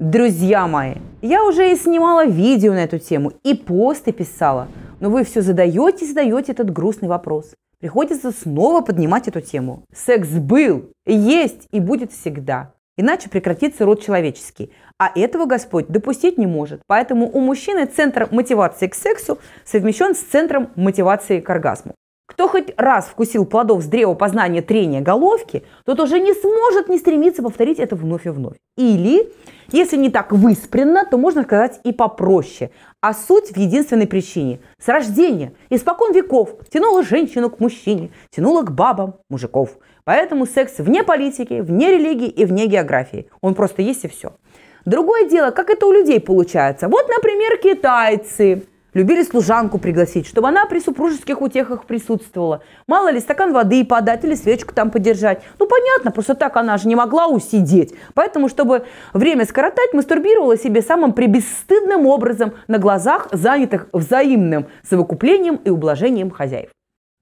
Друзья мои, я уже и снимала видео на эту тему, и посты писала, но вы все задаете и задаете этот грустный вопрос. Приходится снова поднимать эту тему. Секс был, есть и будет всегда. Иначе прекратится род человеческий. А этого Господь допустить не может. Поэтому у мужчины центр мотивации к сексу совмещен с центром мотивации к оргазму. Кто хоть раз вкусил плодов с древа познания трения головки, тот уже не сможет не стремиться повторить это вновь и вновь. Или, если не так выспренно, то можно сказать и попроще. А суть в единственной причине. С рождения, испокон веков, тянула женщину к мужчине, тянула к бабам, мужиков. Поэтому секс вне политики, вне религии и вне географии. Он просто есть и все. Другое дело, как это у людей получается. Вот, например, китайцы – любили служанку пригласить, чтобы она при супружеских утехах присутствовала. Мало ли, стакан воды подать или свечку там подержать. Ну, понятно, просто так она же не могла усидеть. Поэтому, чтобы время скоротать, мастурбировала себе самым прибесстыдным образом на глазах, занятых взаимным совокуплением и ублажением хозяев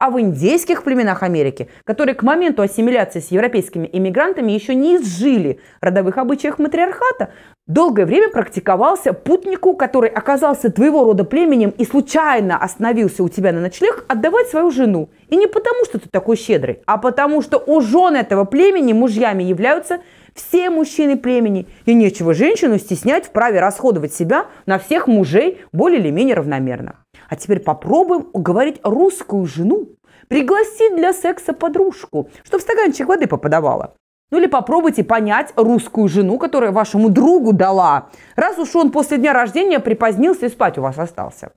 а в индейских племенах Америки, которые к моменту ассимиляции с европейскими иммигрантами еще не изжили родовых обычаях матриархата, долгое время практиковался путнику, который оказался твоего рода племенем и случайно остановился у тебя на ночлег, отдавать свою жену. И не потому, что ты такой щедрый, а потому, что у жен этого племени мужьями являются – все мужчины племени, и нечего женщину стеснять в праве расходовать себя на всех мужей более или менее равномерно. А теперь попробуем уговорить русскую жену пригласить для секса подружку, чтобы в стаканчик воды попадавала. Ну или попробуйте понять русскую жену, которая вашему другу дала, раз уж он после дня рождения припозднился и спать у вас остался.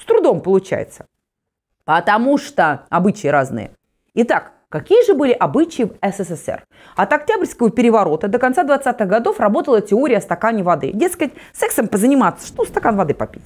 С трудом получается. Потому что обычаи разные. Итак, Какие же были обычаи в СССР? От Октябрьского переворота до конца 20-х годов работала теория о стакане воды. Дескать, сексом позаниматься, что стакан воды попить.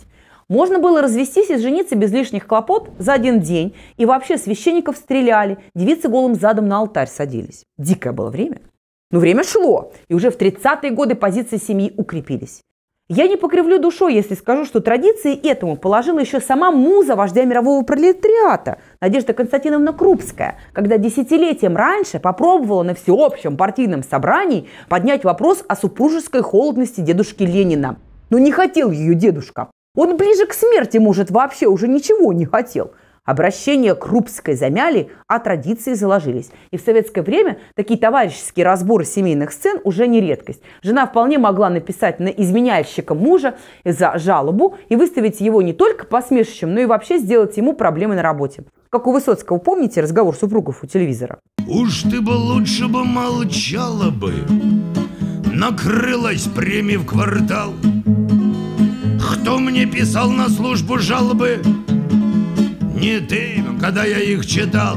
Можно было развестись и жениться без лишних хлопот за один день. И вообще священников стреляли, девицы голым задом на алтарь садились. Дикое было время. Но время шло, и уже в 30-е годы позиции семьи укрепились. Я не покривлю душой, если скажу, что традиции этому положила еще сама муза вождя мирового пролетариата Надежда Константиновна Крупская, когда десятилетием раньше попробовала на всеобщем партийном собрании поднять вопрос о супружеской холодности дедушки Ленина. Но не хотел ее дедушка. Он ближе к смерти, может, вообще уже ничего не хотел – Обращение к Рубской замяли, а традиции заложились. И в советское время такие товарищеские разборы семейных сцен уже не редкость. Жена вполне могла написать на изменяльщика мужа за жалобу и выставить его не только посмешищем, но и вообще сделать ему проблемы на работе. Как у Высоцкого, помните разговор супругов у телевизора? Уж ты бы лучше бы молчала бы, накрылась премии в квартал. Кто мне писал на службу жалобы, не дымом, когда я их читал.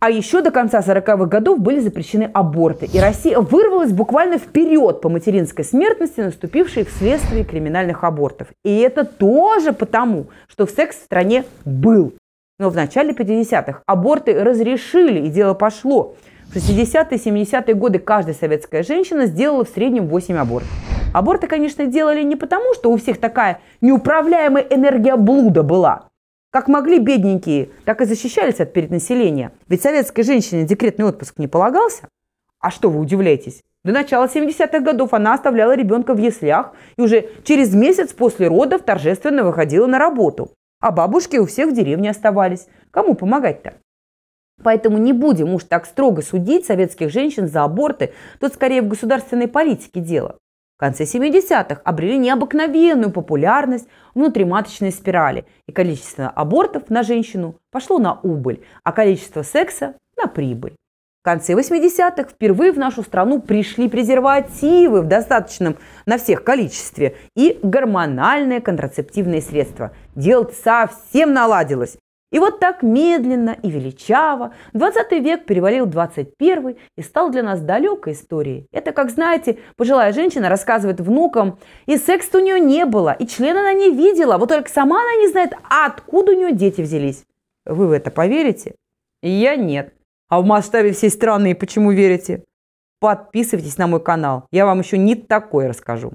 А еще до конца 40-х годов были запрещены аборты, и Россия вырвалась буквально вперед по материнской смертности, наступившей вследствие криминальных абортов. И это тоже потому, что секс в стране был. Но в начале 50-х аборты разрешили, и дело пошло. В 60-е и 70-е годы каждая советская женщина сделала в среднем 8 абортов. Аборты, конечно, делали не потому, что у всех такая неуправляемая энергия блуда была, как могли бедненькие, так и защищались от перенаселения. Ведь советской женщине декретный отпуск не полагался. А что вы удивляетесь? До начала 70-х годов она оставляла ребенка в яслях и уже через месяц после родов торжественно выходила на работу. А бабушки у всех в деревне оставались. Кому помогать-то? Поэтому не будем уж так строго судить советских женщин за аборты, тут скорее в государственной политике дело. В конце 70-х обрели необыкновенную популярность внутриматочной спирали, и количество абортов на женщину пошло на убыль, а количество секса на прибыль. В конце 80-х впервые в нашу страну пришли презервативы в достаточном на всех количестве и гормональные контрацептивные средства. Дело совсем наладилось. И вот так медленно и величаво 20 век перевалил 21 и стал для нас далекой историей. Это, как знаете, пожилая женщина рассказывает внукам, и секс у нее не было, и члена она не видела, вот только сама она не знает, а откуда у нее дети взялись. Вы в это поверите? Я нет. А в масштабе всей страны почему верите? Подписывайтесь на мой канал, я вам еще не такое расскажу.